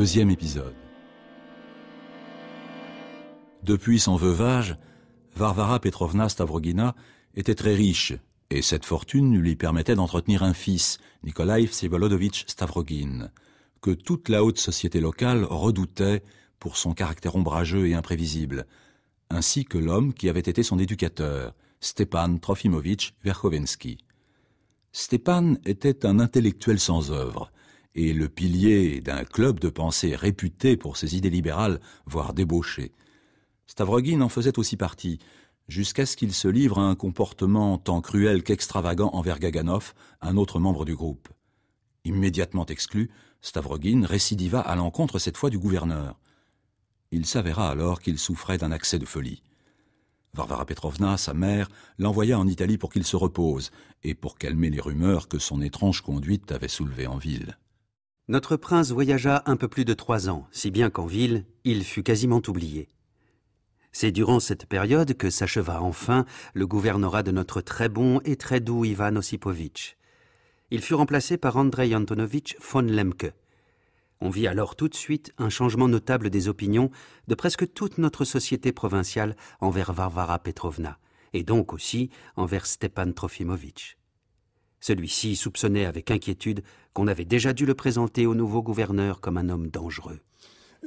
Deuxième épisode. Depuis son veuvage, Varvara Petrovna Stavrogina était très riche, et cette fortune lui permettait d'entretenir un fils, Nikolai Vsevolodovitch Stavrogin, que toute la haute société locale redoutait pour son caractère ombrageux et imprévisible, ainsi que l'homme qui avait été son éducateur, Stepan Trofimovitch Verkhovensky. Stepan était un intellectuel sans œuvre, et le pilier d'un club de pensée réputé pour ses idées libérales, voire débauchées. Stavrogin en faisait aussi partie, jusqu'à ce qu'il se livre à un comportement tant cruel qu'extravagant envers Gaganov, un autre membre du groupe. Immédiatement exclu, Stavrogin récidiva à l'encontre cette fois du gouverneur. Il s'avéra alors qu'il souffrait d'un accès de folie. Varvara Petrovna, sa mère, l'envoya en Italie pour qu'il se repose et pour calmer les rumeurs que son étrange conduite avait soulevées en ville notre prince voyagea un peu plus de trois ans, si bien qu'en ville, il fut quasiment oublié. C'est durant cette période que s'acheva enfin le gouvernorat de notre très bon et très doux Ivan Osipovitch. Il fut remplacé par Andrei Antonovitch von Lemke. On vit alors tout de suite un changement notable des opinions de presque toute notre société provinciale envers Varvara Petrovna, et donc aussi envers Stepan Trofimovitch. Celui-ci soupçonnait avec inquiétude qu'on avait déjà dû le présenter au nouveau gouverneur comme un homme dangereux.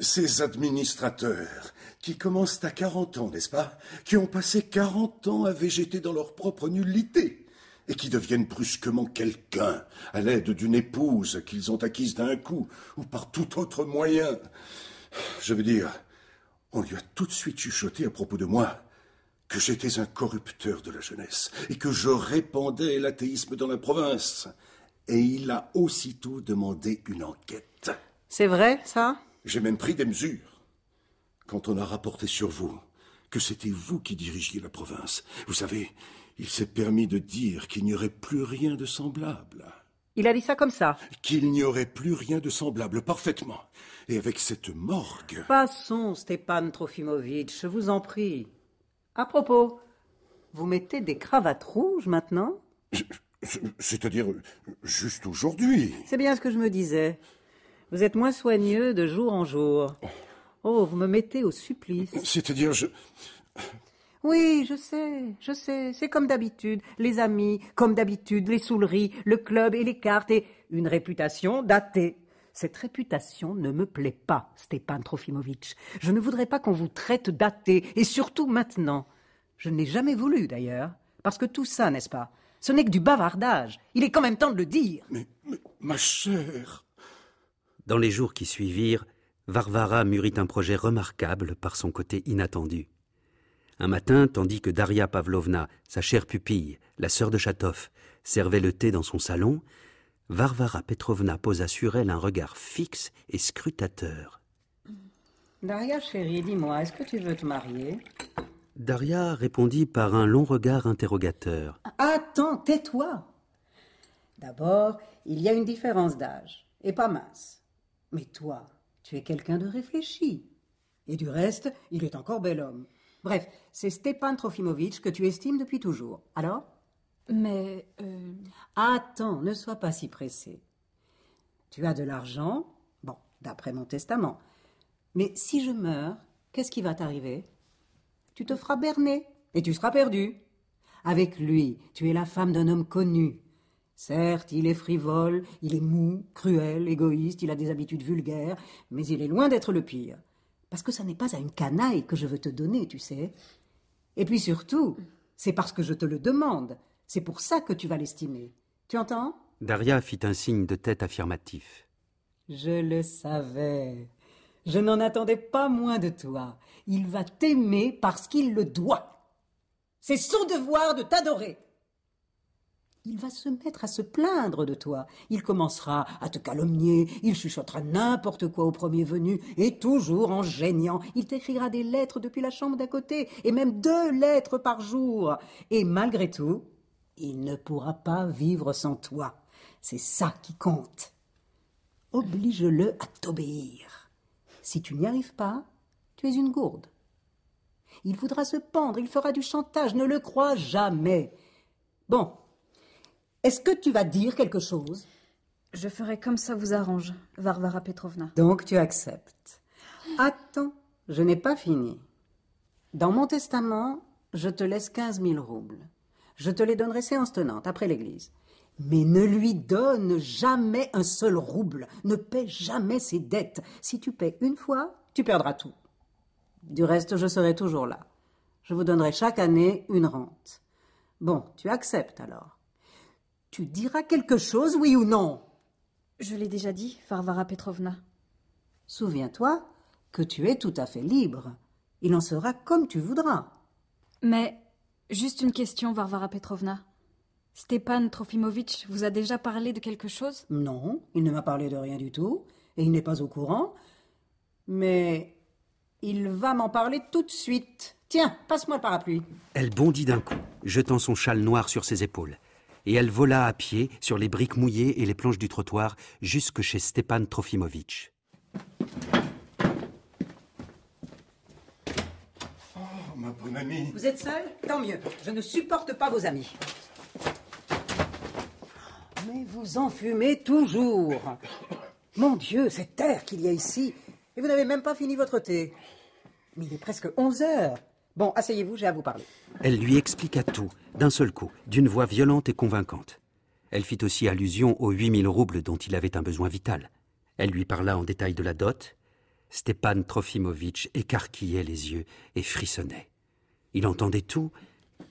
Ces administrateurs, qui commencent à quarante ans, n'est-ce pas Qui ont passé quarante ans à végéter dans leur propre nullité, et qui deviennent brusquement quelqu'un à l'aide d'une épouse qu'ils ont acquise d'un coup ou par tout autre moyen. Je veux dire, on lui a tout de suite chuchoté à propos de moi que j'étais un corrupteur de la jeunesse et que je répandais l'athéisme dans la province. Et il a aussitôt demandé une enquête. C'est vrai, ça J'ai même pris des mesures. Quand on a rapporté sur vous que c'était vous qui dirigiez la province, vous savez, il s'est permis de dire qu'il n'y aurait plus rien de semblable. Il a dit ça comme ça. Qu'il n'y aurait plus rien de semblable, parfaitement. Et avec cette morgue. Passons, Stéphane Trofimovitch, je vous en prie. À propos, vous mettez des cravates rouges maintenant C'est-à-dire juste aujourd'hui. C'est bien ce que je me disais. Vous êtes moins soigneux de jour en jour. Oh, vous me mettez au supplice. C'est-à-dire je... Oui, je sais, je sais, c'est comme d'habitude, les amis, comme d'habitude, les souleries, le club et les cartes, et une réputation datée. Cette réputation ne me plaît pas, Stepan Trofimovitch. Je ne voudrais pas qu'on vous traite d'athée, et surtout maintenant. Je n'ai jamais voulu, d'ailleurs, parce que tout ça, n'est-ce pas Ce n'est que du bavardage. Il est quand même temps de le dire. Mais, mais ma chère Dans les jours qui suivirent, Varvara mûrit un projet remarquable par son côté inattendu. Un matin, tandis que Daria Pavlovna, sa chère pupille, la sœur de Chatov, servait le thé dans son salon, Varvara Petrovna posa sur elle un regard fixe et scrutateur. Daria, chérie, dis-moi, est-ce que tu veux te marier Daria répondit par un long regard interrogateur. Attends, tais-toi D'abord, il y a une différence d'âge, et pas mince. Mais toi, tu es quelqu'un de réfléchi. Et du reste, il est encore bel homme. Bref, c'est Stepan Trofimovitch que tu estimes depuis toujours. Alors mais... Euh, attends, ne sois pas si pressé. Tu as de l'argent, bon, d'après mon testament. Mais si je meurs, qu'est-ce qui va t'arriver Tu te feras berner et tu seras perdu. Avec lui, tu es la femme d'un homme connu. Certes, il est frivole, il est mou, cruel, égoïste, il a des habitudes vulgaires, mais il est loin d'être le pire. Parce que ça n'est pas à une canaille que je veux te donner, tu sais. Et puis surtout, c'est parce que je te le demande c'est pour ça que tu vas l'estimer. Tu entends Daria fit un signe de tête affirmatif. Je le savais. Je n'en attendais pas moins de toi. Il va t'aimer parce qu'il le doit. C'est son devoir de t'adorer. Il va se mettre à se plaindre de toi. Il commencera à te calomnier, il chuchotera n'importe quoi au premier venu, et toujours en gênant. Il t'écrira des lettres depuis la chambre d'à côté, et même deux lettres par jour. Et malgré tout, il ne pourra pas vivre sans toi. C'est ça qui compte. Oblige-le à t'obéir. Si tu n'y arrives pas, tu es une gourde. Il voudra se pendre, il fera du chantage, ne le crois jamais. Bon, est-ce que tu vas dire quelque chose Je ferai comme ça vous arrange, Varvara Petrovna. Donc tu acceptes. Attends, je n'ai pas fini. Dans mon testament, je te laisse quinze mille roubles. Je te les donnerai séance tenante, après l'église. Mais ne lui donne jamais un seul rouble, ne paie jamais ses dettes. Si tu paies une fois, tu perdras tout. Du reste, je serai toujours là. Je vous donnerai chaque année une rente. Bon, tu acceptes alors. Tu diras quelque chose, oui ou non Je l'ai déjà dit, Varvara Petrovna. Souviens-toi que tu es tout à fait libre. Il en sera comme tu voudras. Mais Juste une question, Varvara Petrovna. Stepan Trofimovitch vous a déjà parlé de quelque chose Non, il ne m'a parlé de rien du tout, et il n'est pas au courant. Mais il va m'en parler tout de suite. Tiens, passe-moi le parapluie. Elle bondit d'un coup, jetant son châle noir sur ses épaules, et elle vola à pied sur les briques mouillées et les planches du trottoir jusque chez Stepan Trofimovitch. Vous êtes seul Tant mieux. Je ne supporte pas vos amis. Mais vous en fumez toujours. Mon Dieu, cette terre qu'il y a ici. Et vous n'avez même pas fini votre thé. Mais il est presque 11 heures. Bon, asseyez-vous, j'ai à vous parler. Elle lui expliqua tout, d'un seul coup, d'une voix violente et convaincante. Elle fit aussi allusion aux mille roubles dont il avait un besoin vital. Elle lui parla en détail de la dot. Stepan Trofimovitch écarquillait les yeux et frissonnait. Il entendait tout,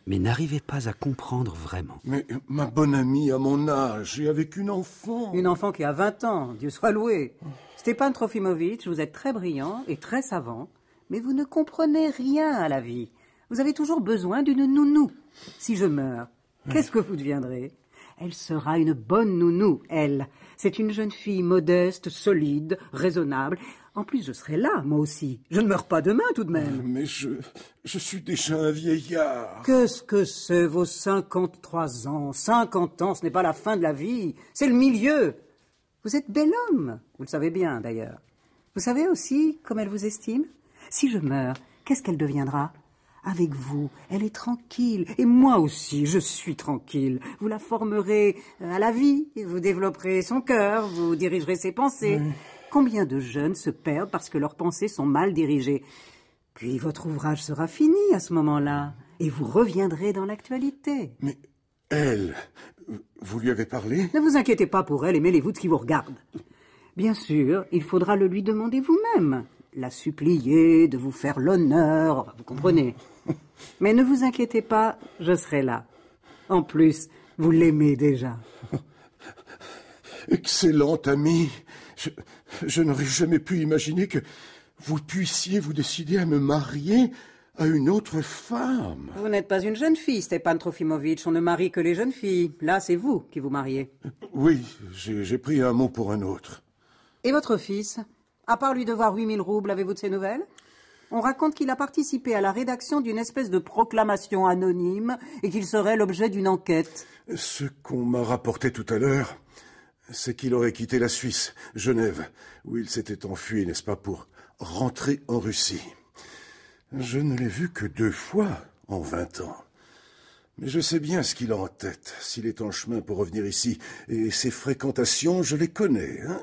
mais n'arrivait pas à comprendre vraiment. Mais ma bonne amie, à mon âge, et avec une enfant. Une enfant qui a 20 ans, Dieu soit loué. Stéphane Trofimovitch, vous êtes très brillant et très savant, mais vous ne comprenez rien à la vie. Vous avez toujours besoin d'une nounou. Si je meurs, qu'est-ce que vous deviendrez Elle sera une bonne nounou, elle. C'est une jeune fille modeste, solide, raisonnable. En plus, je serai là, moi aussi. Je ne meurs pas demain, tout de même. Ah, mais je. Je suis déjà un vieillard. Qu'est-ce que c'est, vos 53 ans 50 ans, ce n'est pas la fin de la vie, c'est le milieu. Vous êtes bel homme, vous le savez bien, d'ailleurs. Vous savez aussi comme elle vous estime Si je meurs, qu'est-ce qu'elle deviendra avec vous, elle est tranquille, et moi aussi, je suis tranquille. Vous la formerez à la vie, vous développerez son cœur, vous dirigerez ses pensées. Combien de jeunes se perdent parce que leurs pensées sont mal dirigées Puis votre ouvrage sera fini à ce moment-là, et vous reviendrez dans l'actualité. Mais elle, vous lui avez parlé Ne vous inquiétez pas pour elle aimez vous de ce qui vous regarde. Bien sûr, il faudra le lui demander vous-même, la supplier de vous faire l'honneur, vous comprenez. Mais ne vous inquiétez pas, je serai là. En plus, vous l'aimez déjà. Excellente amie. Je n'aurais jamais pu imaginer que vous puissiez vous décider à me marier à une autre femme. Vous n'êtes pas une jeune fille, Stepan Trofimovitch. On ne marie que les jeunes filles. Là, c'est vous qui vous mariez. Oui, j'ai pris un mot pour un autre. Et votre fils À part lui devoir 8000 roubles, avez-vous de ses nouvelles on raconte qu'il a participé à la rédaction d'une espèce de proclamation anonyme et qu'il serait l'objet d'une enquête. Ce qu'on m'a rapporté tout à l'heure, c'est qu'il aurait quitté la Suisse, Genève, où il s'était enfui, n'est-ce pas, pour rentrer en Russie. Je ne l'ai vu que deux fois en vingt ans. Mais je sais bien ce qu'il a en tête, s'il est en chemin pour revenir ici, et ses fréquentations, je les connais, hein.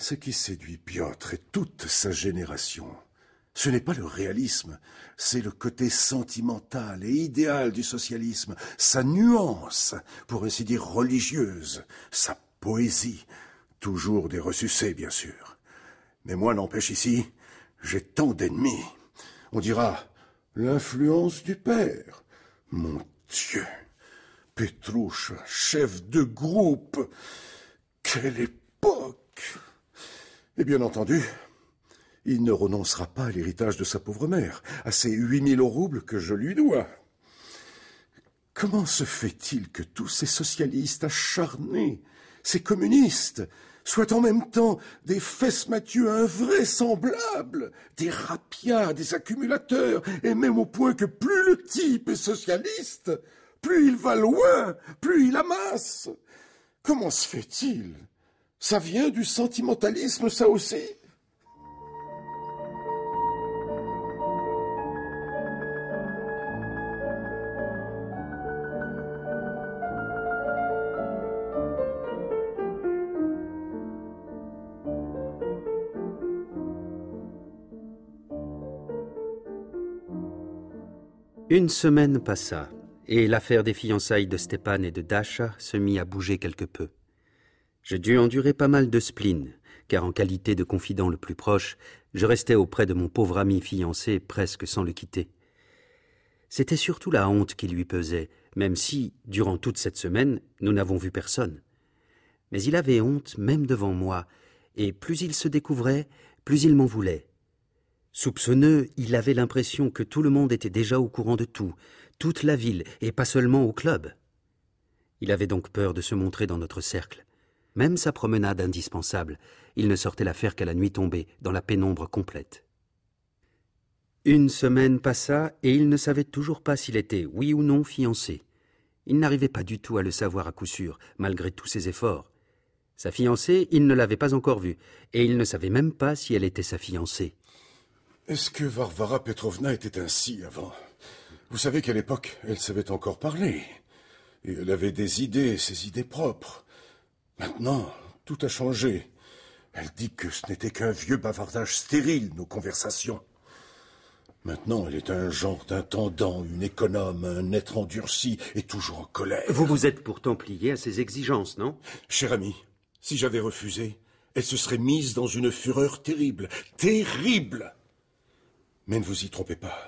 Ce qui séduit Piotr et toute sa génération, ce n'est pas le réalisme, c'est le côté sentimental et idéal du socialisme, sa nuance, pour ainsi dire religieuse, sa poésie, toujours des ressuscés, bien sûr. Mais moi, n'empêche ici, j'ai tant d'ennemis. On dira l'influence du père. Mon Dieu. Petrouche, chef de groupe. Quelle époque. Et bien entendu, il ne renoncera pas à l'héritage de sa pauvre mère, à ces huit mille roubles que je lui dois. Comment se fait-il que tous ces socialistes acharnés ces communistes soient en même temps des fesses Mathieu invraisemblables, des rapiens, des accumulateurs, et même au point que plus le type est socialiste, plus il va loin, plus il amasse. Comment se fait-il Ça vient du sentimentalisme, ça aussi Une semaine passa, et l'affaire des fiançailles de Stéphane et de Dasha se mit à bouger quelque peu. Je dus endurer pas mal de spleen, car en qualité de confident le plus proche, je restais auprès de mon pauvre ami fiancé presque sans le quitter. C'était surtout la honte qui lui pesait, même si, durant toute cette semaine, nous n'avons vu personne. Mais il avait honte même devant moi, et plus il se découvrait, plus il m'en voulait. Soupçonneux, il avait l'impression que tout le monde était déjà au courant de tout, toute la ville, et pas seulement au club. Il avait donc peur de se montrer dans notre cercle. Même sa promenade indispensable, il ne sortait l'affaire qu'à la nuit tombée, dans la pénombre complète. Une semaine passa, et il ne savait toujours pas s'il était, oui ou non, fiancé. Il n'arrivait pas du tout à le savoir à coup sûr, malgré tous ses efforts. Sa fiancée, il ne l'avait pas encore vue, et il ne savait même pas si elle était sa fiancée. Est-ce que Varvara Petrovna était ainsi avant Vous savez qu'à l'époque, elle savait encore parler. Et elle avait des idées, ses idées propres. Maintenant, tout a changé. Elle dit que ce n'était qu'un vieux bavardage stérile, nos conversations. Maintenant, elle est un genre d'intendant, une économe, un être endurci et toujours en colère. Vous vous êtes pourtant plié à ses exigences, non Cher ami, si j'avais refusé, elle se serait mise dans une fureur terrible. Terrible mais ne vous y trompez pas.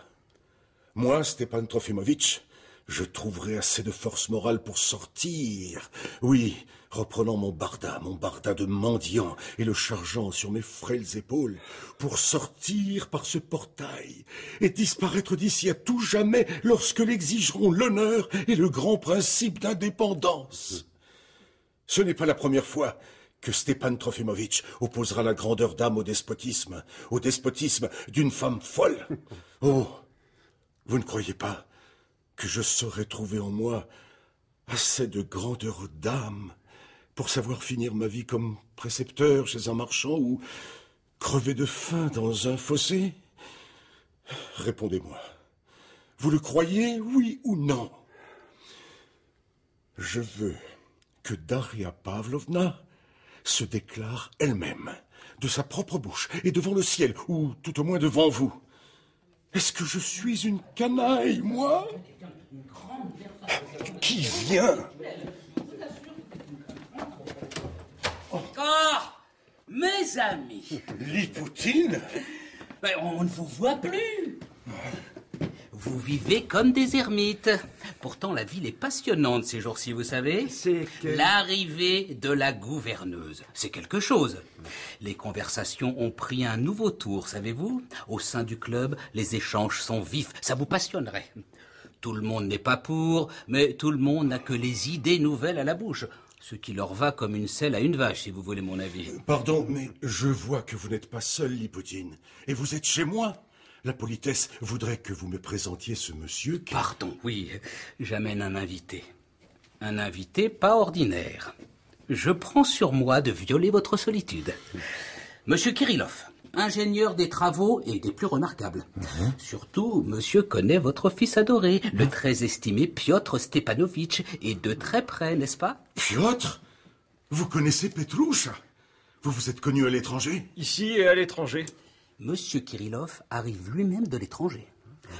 Moi, Stepan Trofimovitch, je trouverai assez de force morale pour sortir. Oui, reprenant mon barda, mon barda de mendiant, et le chargeant sur mes frêles épaules, pour sortir par ce portail, et disparaître d'ici à tout jamais lorsque l'exigeront l'honneur et le grand principe d'indépendance. Ce n'est pas la première fois que Stepan Trofimovitch opposera la grandeur d'âme au despotisme, au despotisme d'une femme folle. Oh, vous ne croyez pas que je saurais trouver en moi assez de grandeur d'âme pour savoir finir ma vie comme précepteur chez un marchand ou crever de faim dans un fossé Répondez-moi. Vous le croyez, oui ou non Je veux que Daria Pavlovna se déclare elle-même, de sa propre bouche et devant le ciel, ou tout au moins devant vous. Est-ce que je suis une canaille, moi Qui vient Encore Mes amis Lipoutine ben, On ne vous voit plus vous vivez comme des ermites. Pourtant, la ville est passionnante ces jours-ci, vous savez. C'est l'arrivée de la gouverneuse. C'est quelque chose. Les conversations ont pris un nouveau tour, savez-vous Au sein du club, les échanges sont vifs. Ça vous passionnerait. Tout le monde n'est pas pour, mais tout le monde n'a que les idées nouvelles à la bouche. Ce qui leur va comme une selle à une vache, si vous voulez mon avis. Pardon, mais je vois que vous n'êtes pas seul, Lipoutine. Et vous êtes chez moi. La politesse voudrait que vous me présentiez ce monsieur qui... Pardon, oui, j'amène un invité. Un invité pas ordinaire. Je prends sur moi de violer votre solitude. Monsieur Kirillov, ingénieur des travaux et des plus remarquables. Mhm. Surtout, monsieur connaît votre fils adoré, le très estimé Piotr Stepanovitch, et de très près, n'est-ce pas Piotr Vous connaissez petrouche Vous vous êtes connu à l'étranger Ici et à l'étranger. Monsieur Kirillov arrive lui-même de l'étranger.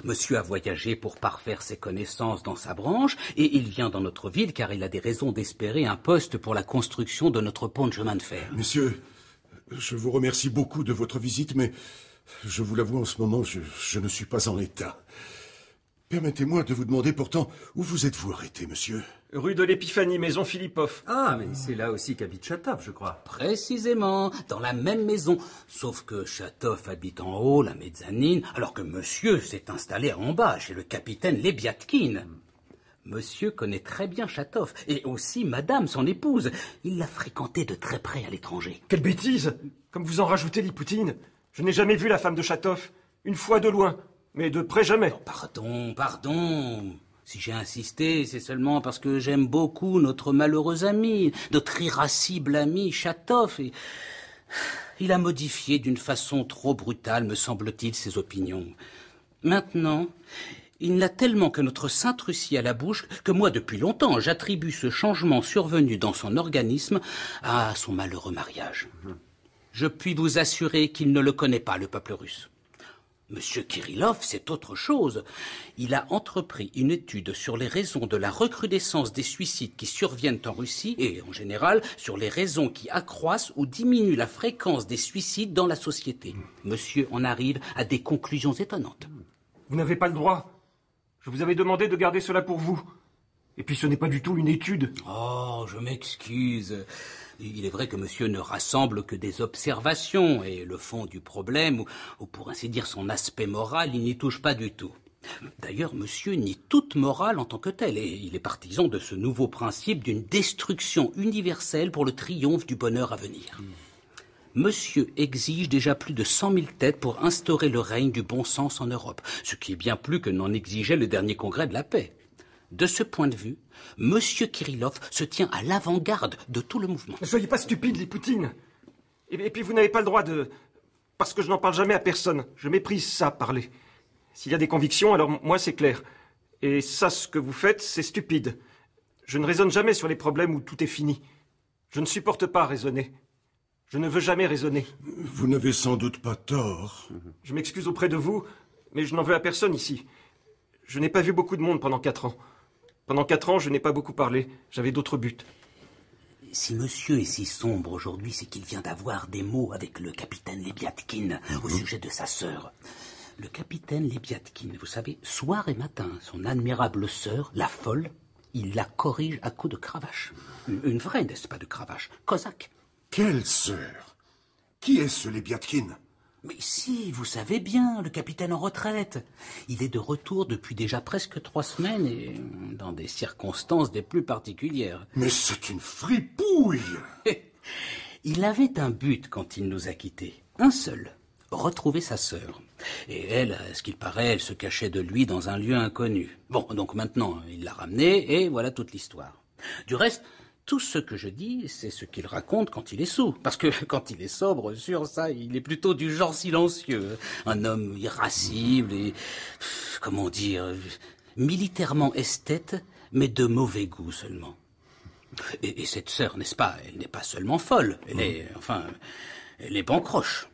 Monsieur a voyagé pour parfaire ses connaissances dans sa branche, et il vient dans notre ville car il a des raisons d'espérer un poste pour la construction de notre pont de chemin de fer. Monsieur, je vous remercie beaucoup de votre visite, mais je vous l'avoue en ce moment, je ne suis pas en état. Permettez-moi de vous demander pourtant où vous êtes-vous arrêté, monsieur Rue de l'Épiphanie, maison Philippov. Ah, mais c'est là aussi qu'habite Chatov, je crois. Précisément, dans la même maison. Sauf que Chatov habite en haut, la mezzanine, alors que monsieur s'est installé en bas, chez le capitaine Lebiatkin. Monsieur connaît très bien Chatoff. et aussi madame, son épouse. Il l'a fréquenté de très près à l'étranger. Quelle bêtise Comme vous en rajoutez, Lipoutine Je n'ai jamais vu la femme de Chatov. Une fois de loin, mais de près jamais. Oh, pardon, pardon. Si j'ai insisté, c'est seulement parce que j'aime beaucoup notre malheureux ami, notre irascible ami Chatov. Et... Il a modifié d'une façon trop brutale, me semble-t-il, ses opinions. Maintenant, il n'a tellement que notre sainte Russie à la bouche que moi, depuis longtemps, j'attribue ce changement survenu dans son organisme à son malheureux mariage. Hum. Je puis vous assurer qu'il ne le connaît pas, le peuple russe. Monsieur Kirillov, c'est autre chose. Il a entrepris une étude sur les raisons de la recrudescence des suicides qui surviennent en Russie et, en général, sur les raisons qui accroissent ou diminuent la fréquence des suicides dans la société. Monsieur en arrive à des conclusions étonnantes. Vous n'avez pas le droit. Je vous avais demandé de garder cela pour vous. Et puis ce n'est pas du tout une étude. Oh, je m'excuse. Il est vrai que monsieur ne rassemble que des observations, et le fond du problème, ou, pour ainsi dire son aspect moral, il n'y touche pas du tout. D'ailleurs, monsieur nie toute morale en tant que telle, et il est partisan de ce nouveau principe d'une destruction universelle pour le triomphe du bonheur à venir. Monsieur exige déjà plus de cent mille têtes pour instaurer le règne du bon sens en Europe, ce qui est bien plus que n'en exigeait le dernier congrès de la paix. De ce point de vue, M. Kirillov se tient à l'avant-garde de tout le mouvement. Ne soyez pas stupide, les Poutines. Et puis vous n'avez pas le droit de... Parce que je n'en parle jamais à personne. Je méprise ça, parler. S'il y a des convictions, alors moi c'est clair. Et ça, ce que vous faites, c'est stupide. Je ne raisonne jamais sur les problèmes où tout est fini. Je ne supporte pas raisonner. Je ne veux jamais raisonner. Vous n'avez sans doute pas tort. Je m'excuse auprès de vous, mais je n'en veux à personne ici. Je n'ai pas vu beaucoup de monde pendant quatre ans. Pendant quatre ans, je n'ai pas beaucoup parlé. J'avais d'autres buts. Si monsieur est si sombre aujourd'hui, c'est qu'il vient d'avoir des mots avec le capitaine Lebiatkin au mhm. sujet de sa sœur. Le capitaine Lebiatkin, vous savez, soir et matin, son admirable sœur, la folle, il la corrige à coups de cravache. Une, vraie, n'est-ce pas, de cravache Cosaque. Quelle sœur Qui est ce Lebiatkin mais si, vous savez bien, le capitaine en retraite. Il est de retour depuis déjà presque trois semaines et euh, dans des circonstances des plus particulières. Mais c'est une fripouille Il avait un but quand il nous a quittés. Un seul. Retrouver sa sœur. Et elle, à ce qu'il paraît, elle se cachait de lui dans un lieu inconnu. Bon, donc maintenant, il l'a ramenée et voilà toute l'histoire. Du reste, tout ce que je dis, c'est ce qu'il raconte quand il est sous. Parce que quand il est sobre, sur ça, il est plutôt du genre silencieux. Un homme irascible et, comment dire, militairement esthète, mais de mauvais goût seulement. Et, et cette sœur, n'est-ce pas, elle n'est pas seulement folle, elle mmh. est, enfin, elle est bancroche.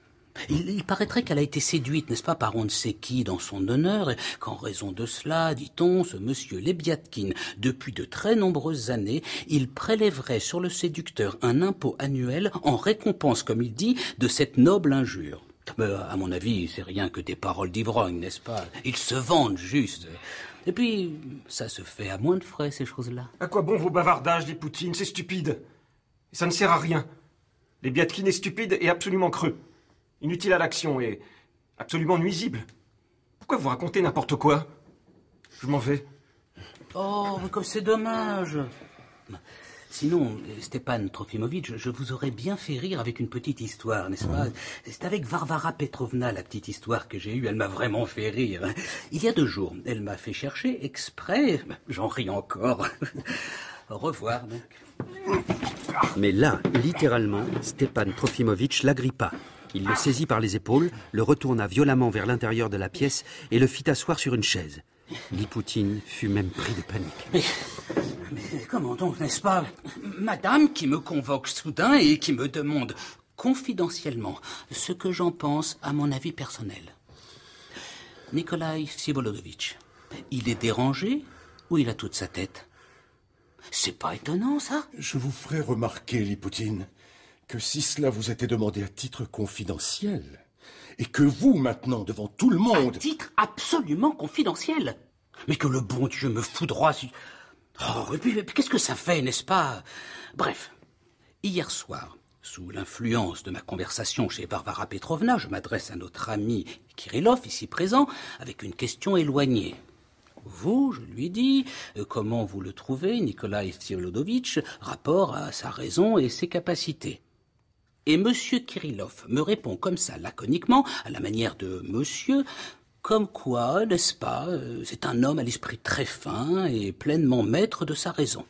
Il, paraîtrait qu'elle a été séduite, n'est-ce pas, par on ne sait qui dans son honneur, et qu'en raison de cela, dit-on, ce monsieur Lebiatkin, depuis de très nombreuses années, il prélèverait sur le séducteur un impôt annuel en récompense, comme il dit, de cette noble injure. à mon avis, c'est rien que des paroles d'ivrogne, n'est-ce pas Ils se vendent juste. Et puis, ça se fait à moins de frais, ces choses-là. À quoi bon vos bavardages, les Poutines C'est stupide. Ça ne sert à rien. Les est stupide et absolument creux inutile à l'action et absolument nuisible. Pourquoi vous racontez n'importe quoi Je m'en vais. Oh, mais c'est dommage. Sinon, Stéphane Trofimovitch, je vous aurais bien fait rire avec une petite histoire, n'est-ce pas C'est avec Varvara Petrovna la petite histoire que j'ai eue, elle m'a vraiment fait rire. Il y a deux jours, elle m'a fait chercher exprès, j'en ris encore. Au revoir Mais là, littéralement, Stéphane Trofimovitch l'agrippa. Il le saisit par les épaules, le retourna violemment vers l'intérieur de la pièce et le fit asseoir sur une chaise. Lipoutine fut même pris de panique. Mais, comment donc, n'est-ce pas Madame qui me convoque soudain et qui me demande confidentiellement ce que j'en pense à mon avis personnel. Nikolai Sibolodovitch, il est dérangé ou il a toute sa tête C'est pas étonnant, ça Je vous ferai remarquer, Lipoutine, que si cela vous était demandé à titre confidentiel, et que vous, maintenant, devant tout le monde... À titre absolument confidentiel Mais que le bon Dieu me foudroie si... Oh, et puis, qu'est-ce que ça fait, n'est-ce pas Bref, hier soir, sous l'influence de ma conversation chez Barbara Petrovna, je m'adresse à notre ami Kirillov, ici présent, avec une question éloignée. Vous, je lui dis, euh, comment vous le trouvez, Nikolai rapport à sa raison et ses capacités et Monsieur Kirillov me répond comme ça, laconiquement, à la manière de Monsieur, comme quoi, n'est-ce pas, euh, c'est un homme à l'esprit très fin et pleinement maître de sa raison.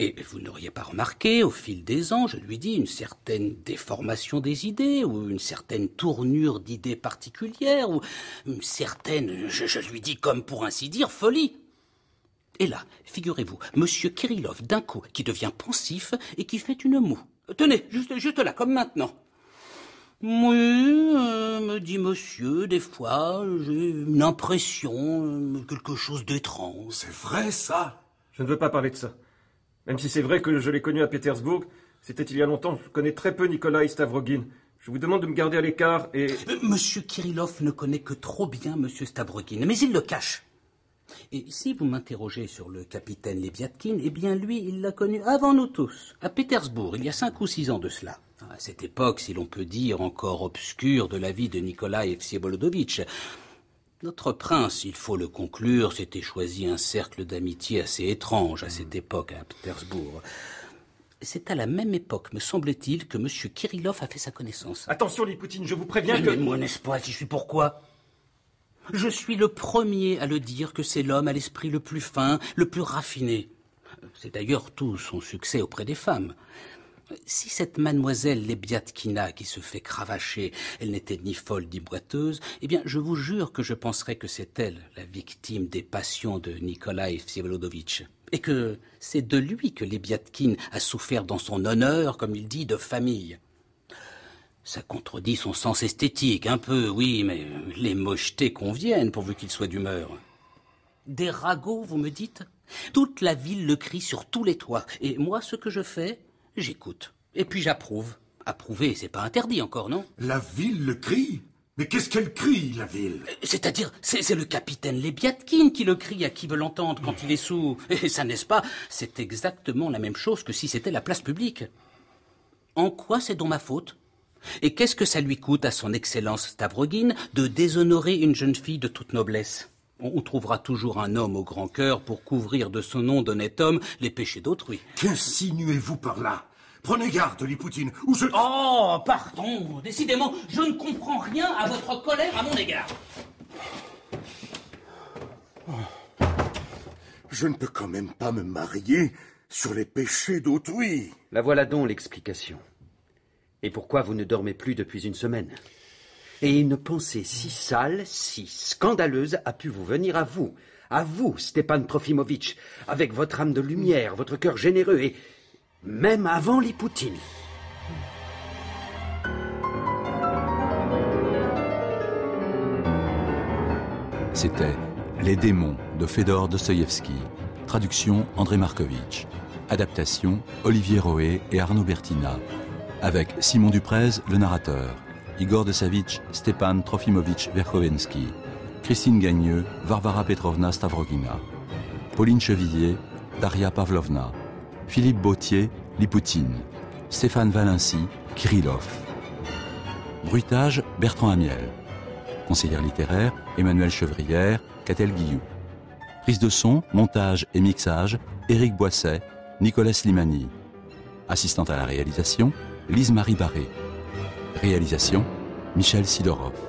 Et vous n'auriez pas remarqué, au fil des ans, je lui dis une certaine déformation des idées, ou une certaine tournure d'idées particulières, ou une certaine, je, lui dis comme pour ainsi dire, folie. Et là, figurez-vous, Monsieur Kirillov, d'un coup, qui devient pensif et qui fait une moue. Tenez, juste, là, comme maintenant. Oui, euh, me dit monsieur, des fois, j'ai une impression, euh, quelque chose d'étrange. C'est vrai, ça Je ne veux pas parler de ça. Même si c'est vrai que je l'ai connu à Pétersbourg, c'était il y a longtemps, je connais très peu Nikolai Stavrogin. Je vous demande de me garder à l'écart et... Euh, monsieur Kirillov ne connaît que trop bien Monsieur Stavrogin, mais il le cache. Et si vous m'interrogez sur le capitaine Lebiatkin, eh bien lui, il l'a connu avant nous tous, à Pétersbourg, il y a cinq ou six ans de cela. À cette époque, si l'on peut dire encore obscure de la vie de Nikolai Bolodovitch, notre prince, il faut le conclure, s'était choisi un cercle d'amitié assez étrange à cette hmm. époque à Pétersbourg. C'est à la même époque, me semble-t-il, que M. Kirillov a fait sa connaissance. Attention, Lipoutine, je vous préviens que... moi, n'est-ce pas, si je suis pourquoi je suis le premier à le dire que c'est l'homme à l'esprit le plus fin, le plus raffiné. C'est d'ailleurs tout son succès auprès des femmes. Si cette mademoiselle Lebiatkina qui se fait cravacher, elle n'était ni folle ni boiteuse, eh bien, je vous jure que je penserais que c'est elle, la victime des passions de Nikolai Vsevolodovitch. Et que c'est de lui que Lebiatkin a souffert dans son honneur, comme il dit, de famille. Ça contredit son sens esthétique, un peu, oui, mais les mochetés conviennent, pourvu qu'il soit d'humeur. Des ragots, vous me dites Toute la ville le crie sur tous les toits. Et moi, ce que je fais, j'écoute. Et puis j'approuve. Approuver, c'est pas interdit encore, non La ville le crie mais qu'est-ce qu'elle crie, la ville euh, C'est-à-dire, c'est le capitaine Lebiatkin qui le crie à qui veut l'entendre quand il est sous. Et ça, n'est-ce pas C'est exactement la même chose que si c'était la place publique. En quoi c'est donc ma faute et qu'est-ce que ça lui coûte à son Excellence Stavrogin de déshonorer une jeune fille de toute noblesse on trouvera toujours un homme au grand cœur pour couvrir de son nom d'honnête homme les péchés d'autrui. Qu'insinuez-vous par là Prenez garde, Lipoutine, ou je... Oh, pardon, décidément, je ne comprends rien à votre colère à mon égard. Je ne peux quand même pas me marier sur les péchés d'autrui. La voilà donc l'explication. Et pourquoi vous ne dormez plus depuis une semaine Et une pensée si sale, si scandaleuse a pu vous venir à vous, à vous, Stepan Trofimovitch, avec votre âme de lumière, votre cœur généreux et même avant les C'était Les démons de Fedor Dostoïevski, traduction André Markovitch, adaptation Olivier Roé et Arnaud Bertina avec Simon Duprez, le narrateur, Igor Desavitch, Stepan Trofimovitch Verkhovensky, Christine Gagneux, Varvara Petrovna Stavrogina, Pauline Chevillier, Daria Pavlovna, Philippe Bautier, Lipoutine, Stéphane Valency, Kirillov. Bruitage, Bertrand Amiel. Conseillère littéraire, Emmanuel Chevrière, Catel Guillou. Prise de son, montage et mixage, Éric Boisset, Nicolas Slimani. Assistante à la réalisation, Lise-Marie Barré. Réalisation Michel Sidorov.